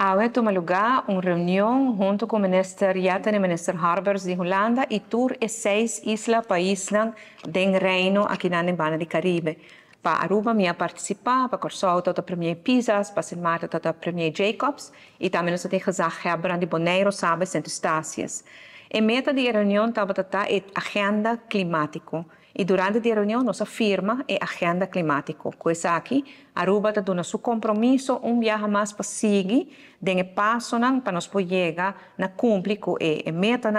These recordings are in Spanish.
Hoy u lugar una reunión junto con el ministro Yatan y el ministro Harbers de Holanda y tur es seis isla países den reino aquí en Bana de Caribe. Pa Aruba me mia participa, pa para el premier Pisas, pa Martín, para el premier Jacobs y también nos tiene gezag de Bonaire, Sabes, St. E En meta de reunión batata la agenda climática. Y durante la reunión nos afirma la eh, agenda climática, es pues aquí, Aruba está dando su un un viaje más para seguir, paso para nos poder na cumplir a eh, eh, meta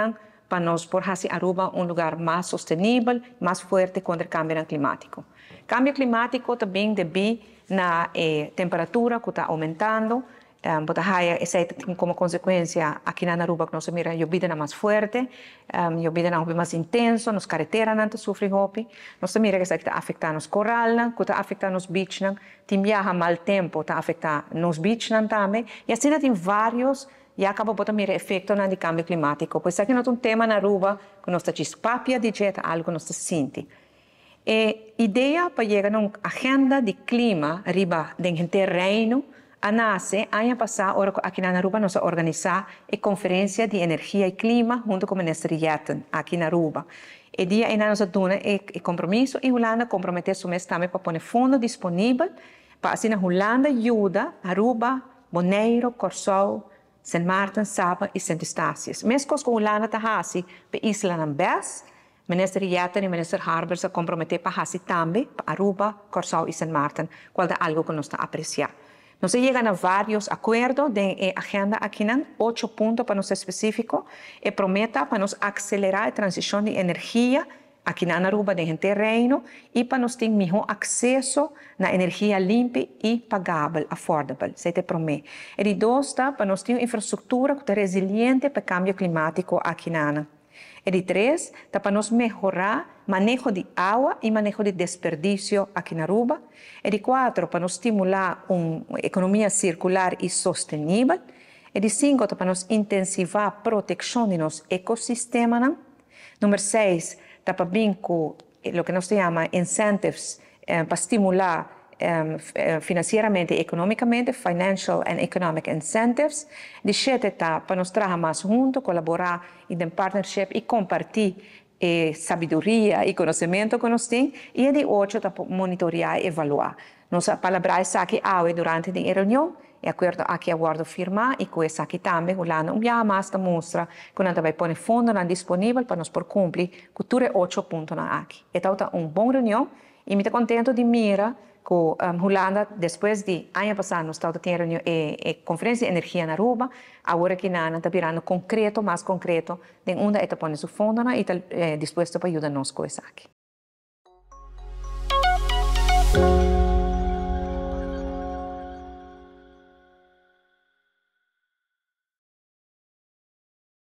para nos por Aruba un lugar más sostenible, más fuerte contra el cambio climático. Cambio climático también debe na la temperatura que está aumentando, Um, eh, but hay aceite como consecuencia aquí en Aruba que nos mira llovida más fuerte, um, llovida más intenso, nos carretera nanta sufre hopi, nos mira que está afecta nos corral, que está afecta nos beach, timbiaja mal tempo, está afecta nos beach también, y así hay varios ja capo potom mire efekto na di cambio climatico, pues aquí no un tema na Aruba que nos ci spapia di jet algo nos sinti. E eh, idea pa a una agenda di clima riba den reino ANACE, año pasado, aquí en Aruba nos organizamos una eh, conferencia de energía y clima junto con el Menestrilleten, aquí en Aruba. El día en hoy dona e, compromiso y e Holanda compromete su mes también para poner fondos disponibles para así en Holanda a Aruba, Boneiro, Corsol, San Martín, Saba y Santo Eustatius. Mescos que Holanda te hasi para Isla Nambés, minister y e minister Harber se comprometen para hacer también para Aruba, Corsol y San Martín, cual es algo que nos está apreciando. Nos llegan a varios acuerdos de eh, agenda aquí, ocho puntos para ser específico, y eh, prometa para nos acelerar la transición de energía aquí Aruba de gente reino y para nos tener mejor acceso a energía limpia y pagable, affordable, se te promete. Y dos, para nos tener infraestructura resiliente para el cambio climático aquí Tres, para mejorar manejo de agua y manejo de desperdicio aquí en Aruba. El cuatro, para nos estimular una economía circular y sostenible. El cinco, para nos intensivar protección de los ecosistemas. Número seis, para lo que nos llama incentives eh, para estimular Eh, financeiramente e economicamente, financial and economic incentives. De sjätte etapa, nós trabalhamos juntos, colaborar em partnership e compartilhar e eh, sabedoria e conhecimento que nós temos, e de oito, tá, monitorar e avaliar. Nossa palavra está é aqui durante a reunião, e a que acuerdo firma e que es aquí también con la umbia más muestra que no debe poner fondo no disponible para nos por cumplir cultura 8 punto na aquí. Es una buena reunión y me está contento di mira que eh, um, Holanda después de año pasado nos está teniendo una eh, eh, conferencia de energía en Aruba, ahora que nada está virando concreto, más concreto, de dónde está poniendo su fondo y está eh, dispuesto para ayudarnos con questo.